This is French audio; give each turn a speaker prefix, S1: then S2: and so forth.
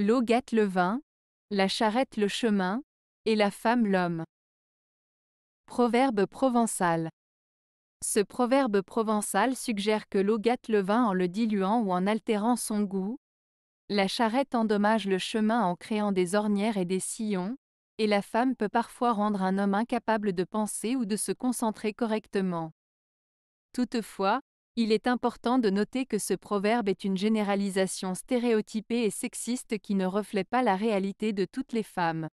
S1: L'eau gâte le vin, la charrette le chemin, et la femme l'homme. Proverbe provençal. Ce proverbe provençal suggère que l'eau gâte le vin en le diluant ou en altérant son goût, la charrette endommage le chemin en créant des ornières et des sillons, et la femme peut parfois rendre un homme incapable de penser ou de se concentrer correctement. Toutefois, il est important de noter que ce proverbe est une généralisation stéréotypée et sexiste qui ne reflète pas la réalité de toutes les femmes.